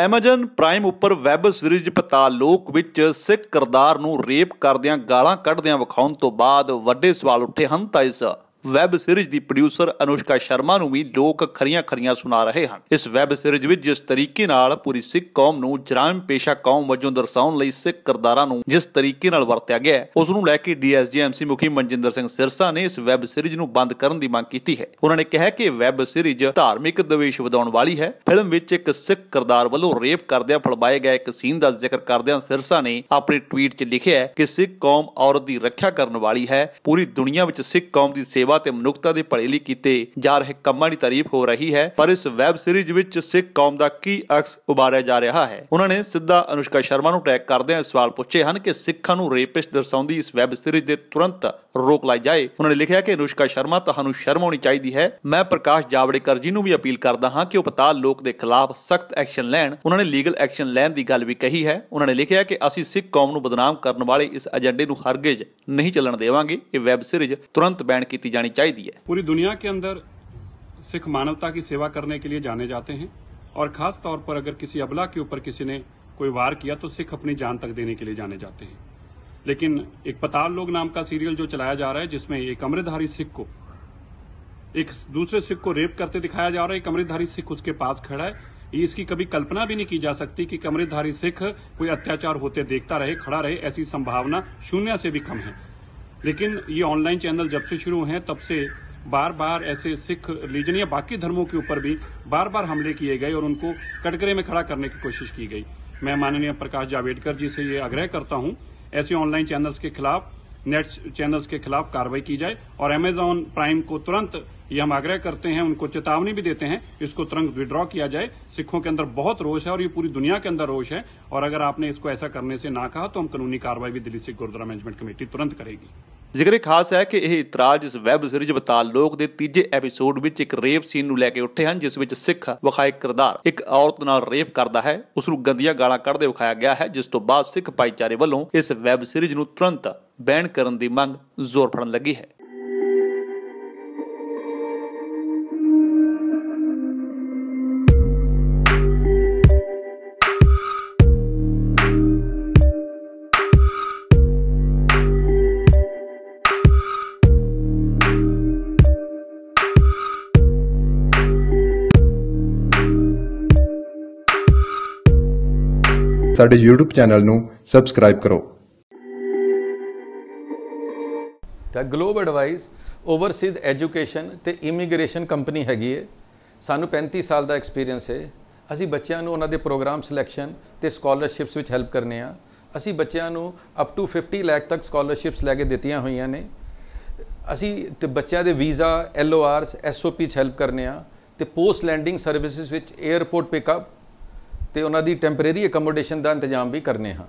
Amazon Prime ਉੱਪਰ web series ਪਤਾ ਲੋਕ ਵਿੱਚ ਸਿੱਖ ਕਰਦਾਰ ਨੂੰ ਰੇਪ ਕਰਦਿਆਂ ਗਾਲਾਂ ਕੱਢਦਿਆਂ ਵਿਖਾਉਣ ਤੋਂ ਬਾਅਦ ਵੱਡੇ ਸਵਾਲ ਉੱਠੇ ਹਨ ਤਾਂ ਇਸ ਵੈਬ ਸੀਰੀਜ਼ ਦੀ ਪ੍ਰੋਡਿਊਸਰ ਅਨੁਸ਼ਕਾ ਸ਼ਰਮਾ ਨੂੰ ਵੀ ਲੋਕ ਖਰੀਆਂ-ਖਰੀਆਂ ਸੁਣਾ ਰਹੇ ਹਨ ਇਸ ਵੈਬ ਸੀਰੀਜ਼ ਵਿੱਚ ਜਿਸ ਤਰੀਕੇ ਨਾਲ ਪੂਰੀ ਸਿੱਖ ਕੌਮ ਨੂੰ ਜਰਾਇਮ ਪੇਸ਼ਾ ਕੌਮ ਵਜੋਂ ਦਰਸਾਉਣ ਲਈ ਸਿੱਖ ਕਰਦਾਰਾਂ ਨੂੰ ਜਿਸ ਤਰੀਕੇ ਨਾਲ ਵਰਤਿਆ ਗਿਆ ਉਸ ਨੂੰ ਲੈ ਕੇ ਡੀਐਸਜੀਐਮਸੀ ਮੁਖੀ ਮਨਜਿੰਦਰ ਸਿੰਘ ਸਿਰਸਾ ਨੇ ਇਸ ਵੈਬ ਸੀਰੀਜ਼ ਨੂੰ ਬੰਦ ਕਰਨ ਦੀ ਮੰਗ ਕੀਤੀ ਹੈ ਉਹਨਾਂ ਨੇ ਕਿਹਾ ਕਿ ਵੈਬ ਸੀਰੀਜ਼ ਧਾਰਮਿਕ ਦਵੇਸ਼ ਵਧਾਉਣ ਵਾਲੀ ਹੈ ਫਿਲਮ ਵਿੱਚ ਇੱਕ ਸਿੱਖ ਕਰਦਾਰ ਵੱਲੋਂ ਰੇਪ ਕਰਦਿਆਂ ਫੜਵਾਏ ਗਏ ਇੱਕ ਸੀਨ ਦਾ ਜ਼ਿਕਰ ਕਰਦਿਆਂ ਸਿਰਸਾ ਨੇ ਆਪਣੇ ਟਵੀਟ 'ਚ ਲਿਖਿਆ ਕਿ ਸਿੱਖ ਕੌਮ ਔਰਤ ਦੀ ਰੱਖਿਆ ਕਰਨ ਵਾਲੀ ਹੈ ਪੂਰੀ ਦੁਨੀਆ ਵਿੱਚ ਸਿੱਖ ਕੌਮ ਦੀ ਸੇਵਾ ਸੇਵਾ ਤੇ ਮਨੁੱਖਤਾ ਦੇ ਭਲੇ ਲਈ ਕੀਤੇ ਜਾ ਰਹੇ ਕੰਮਾਂ ਦੀ ਤਾਰੀਫ ਹੋ ਰਹੀ ਹੈ ਪਰ ਇਸ ਵੈਬ ਸੀਰੀਜ਼ ਵਿੱਚ ਸਿੱਖ ਕੌਮ ਦਾ ਕੀ ਅਕਸ ਉਭਾਰਿਆ ਜਾ ਰਿਹਾ ਹੈ ਉਹਨਾਂ ਨੇ ਸਿੱਧਾ ਅਨੁਸ਼ਕਾ ਸ਼ਰਮਾ ਨੂੰ ਟੈਗ ਕਰਦੇ ਹੋਏ ਸਵਾਲ ਪੁੱਛੇ ਹਨ ਕਿ ਸਿੱਖਾਂ ਨੂੰ ਰੇਪਿਸਟ ਦਰਸਾਉਂਦੀ ਇਸ ਵੈਬ ਸੀਰੀਜ਼ ਦੇ ਤੁਰੰਤ ਰੋਕ ਲਾਈ ਜਾਏ ਉਹਨਾਂ ਨੇ ਲਿਖਿਆ ਕਿ ਅਨੁਸ਼ਕਾ ਸ਼ਰਮਾ ਤੁਹਾਨੂੰ ਸ਼ਰਮ ਆਉਣੀ ਚਾਹੀਦੀ ਹੈ ਮੈਂ ਪ੍ਰਕਾਸ਼ ਜਾਵੜੇਕਰ ਜੀ ਨੂੰ ਵੀ ਅਪੀਲ ਕਰਦਾ ਹਾਂ ਕਿ ਉਹ ਪਤਾਲ ਲੋਕ ਦੇ ਖਿਲਾਫ ਸਖਤ ਐਕਸ਼ਨ ਲੈਣ ਉਹਨਾਂ ਨੇ ਲੀਗਲ ਐਕਸ਼ਨ ਲੈਣ ਦੀ ਗੱਲ ਵੀ ਕਹੀ ਹੈ ਉਹਨਾਂ ਨੇ ਲਿਖਿਆ ਕਿ ਅਸੀਂ ਸਿੱਖ ਕੌਮ ਨੂੰ ਬਦਨਾਮ ਕਰਨ ਵਾਲੇ ਇਸ ਏਜੰਡੇ ਨੂੰ ਹਰਗਿਜ਼ ਨਹੀਂ ਚੱਲਣ ਦੇਵਾਂਗੇ ਇਹ ਵੈਬ ਸੀਰੀਜ਼ ਤੁਰੰਤ ਬੈਨ ਕੀਤੀ ਜਾਣੀ जानी चाहिए पूरी दुनिया के अंदर सिख मानवता की सेवा करने के लिए जाने जाते हैं और खास तौर पर अगर किसी अबला के ऊपर किसी ने कोई वार किया तो सिख अपनी जान तक देने के लिए जाने जाते हैं लेकिन एक पताल लोग नाम का सीरियल जो चलाया जा रहा है जिसमें एक अमृतधारी सिख को एक दूसरे सिख को रेप करते दिखाया जा रहा है एक अमृतधारी सिख उसके पास खड़ा है इसकी कभी कल्पना भी नहीं की जा सकती कि अमृतधारी सिख कोई अत्याचार होते देखता रहे खड़ा रहे ऐसी संभावना शून्य से भी कम है लेकिन ये ऑनलाइन चैनल जब से शुरू हैं तब से बार बार ऐसे सिख रिलीजन या बाकी धर्मों के ऊपर भी बार बार हमले किए गए और उनको कटकरे में खड़ा करने की कोशिश की गई मैं माननीय प्रकाश जावड़ेकर जी से ये आग्रह करता हूं ऐसे ऑनलाइन चैनल्स के खिलाफ नेट चैनल्स के खिलाफ कार्रवाई की जाए और अमेजॉन प्राइम को तुरंत ये हम आग्रह करते हैं उनको चेतावनी भी देते हैं इसको तुरंत विड्रॉ किया जाए सिखों के अंदर बहुत रोष है और ये पूरी दुनिया के अंदर रोष है और अगर आपने इसको ऐसा करने से ना कहा तो हम कानूनी कार्रवाई भी दिल्ली सिख गुरुद्वारा मैनेजमेंट कमेटी तुरंत करेगी ਜ਼ਿਕਰ ਖਾਸ ਹੈ ਕਿ ਇਹ ਇਤਰਾਜ਼ ਇਸ ਵੈਬ ਸੀਰੀਜ਼ ਬਤਾਲ ਲੋਕ ਦੇ ਤੀਜੇ ਐਪੀਸੋਡ ਵਿੱਚ ਇੱਕ ਰੇਪ ਸੀਨ ਨੂੰ ਲੈ ਕੇ ਉੱਠੇ ਹਨ ਜਿਸ ਵਿੱਚ ਸਿੱਖ ਵਿਖਾਇਕ ਕਿਰਦਾਰ ਇੱਕ ਔਰਤ ਨਾਲ ਰੇਪ ਕਰਦਾ ਹੈ ਉਸ ਨੂੰ ਗੰਦੀਆਂ ਗਾਲਾਂ ਕੱਢਦੇ ਵਿਖਾਇਆ ਗਿਆ ਹੈ ਜਿਸ ਤੋਂ ਬਾਅਦ ਸਿੱਖ ਭਾਈਚਾਰੇ ਵੱਲੋਂ ਇਸ ਵੈਬ ਸੀਰੀਜ਼ ਨੂੰ ਤੁਰੰਤ ਬੈਨ ਕਰਨ ਦੀ ਮੰਗ ਜ਼ੋਰ ਫੜਨ ਲੱਗੀ ਹੈ ਸਾਡੇ YouTube ਚੈਨਲ ਨੂੰ ਸਬਸਕ੍ਰਾਈਬ ਕਰੋ ਤਾਂ ਗਲੋਬ ਐਡਵਾਈਸ ਓਵਰਸੀਜ਼ ਐਜੂਕੇਸ਼ਨ ਤੇ ਇਮੀਗ੍ਰੇਸ਼ਨ ਕੰਪਨੀ ਹੈਗੀ ਏ ਸਾਨੂੰ 35 ਸਾਲ ਦਾ ਐਕਸਪੀਰੀਅੰਸ ਹੈ ਅਸੀਂ ਬੱਚਿਆਂ ਨੂੰ ਉਹਨਾਂ ਦੇ ਪ੍ਰੋਗਰਾਮ ਸਿਲੈਕਸ਼ਨ ਤੇ ਸਕਾਲਰਸ਼ਿਪਸ ਵਿੱਚ ਹੈਲਪ ਕਰਨੇ ਆ ਅਸੀਂ ਬੱਚਿਆਂ ਨੂੰ ਅਪ ਟੂ 50 ਲੱਖ ਤੱਕ ਸਕਾਲਰਸ਼ਿਪਸ ਲੈ ਕੇ ਦਿੱਤੀਆਂ ਹੋਈਆਂ ਨੇ ਅਸੀਂ ਤੇ ਬੱਚਿਆਂ ਦੇ ਵੀਜ਼ਾ ਐਲਓਆਰਸ ਐਸਓਪੀ ਚ ਹੈਲਪ ਕਰਨੇ ਆ ਤੇ ਪੋਸਟ ਲੈਂਡਿੰਗ ਸਰਵਿਸਿਜ਼ ਵਿੱਚ 에어ਪੋਰਟ ਪਿਕਅਪ ਤੇ ਉਹਨਾਂ ਦੀ ਟੈਂਪਰੇਰੀ ਅਕਮੋਡੇਸ਼ਨ ਦਾ ਇੰਤਜ਼ਾਮ ਵੀ ਕਰਨੇ ਹਾਂ